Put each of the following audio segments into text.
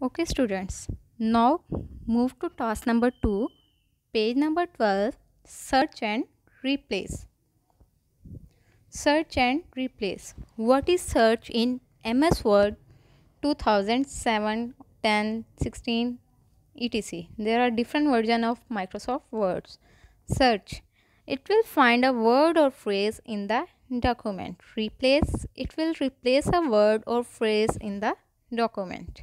Okay students, now move to task number 2, page number 12, search and replace. Search and replace. What is search in MS Word 2007, 10, 16, etc. There are different versions of Microsoft Words. Search. It will find a word or phrase in the document. Replace. It will replace a word or phrase in the document.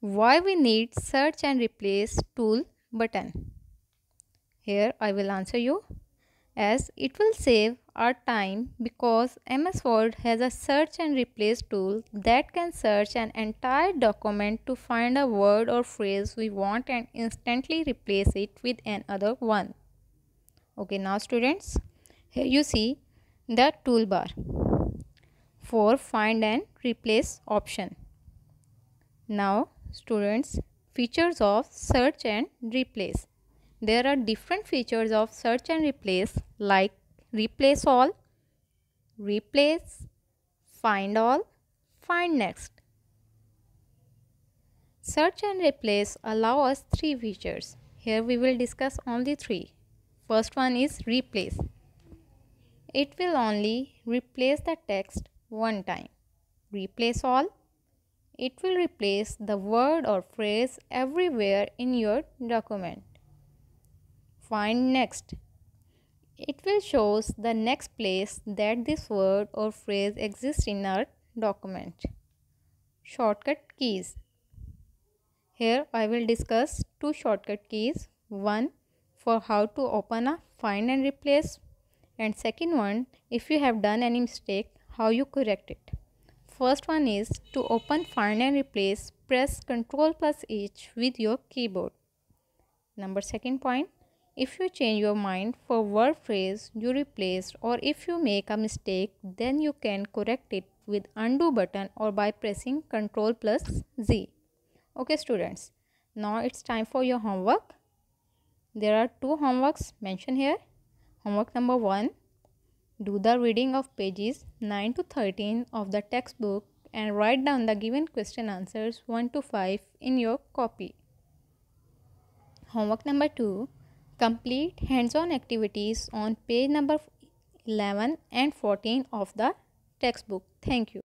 Why we need search and replace tool button? Here I will answer you as it will save our time because MS Word has a search and replace tool that can search an entire document to find a word or phrase we want and instantly replace it with another one. Okay now students here you see the toolbar for find and replace option. Now students features of search and replace. There are different features of search and replace like replace all, replace, find all, find next. Search and replace allow us three features. Here we will discuss only three. First one is replace. It will only replace the text one time. Replace all. It will replace the word or phrase everywhere in your document. Find next. It will shows the next place that this word or phrase exists in our document. Shortcut keys. Here I will discuss two shortcut keys. One for how to open a find and replace and second one if you have done any mistake how you correct it. First one is to open find and replace press ctrl plus h with your keyboard. Number second point if you change your mind for word phrase you replaced or if you make a mistake then you can correct it with undo button or by pressing ctrl plus z okay students now it's time for your homework there are two homeworks mentioned here homework number 1 do the reading of pages 9 to 13 of the textbook and write down the given question answers 1 to 5 in your copy. Homework number 2 Complete hands on activities on page number 11 and 14 of the textbook. Thank you.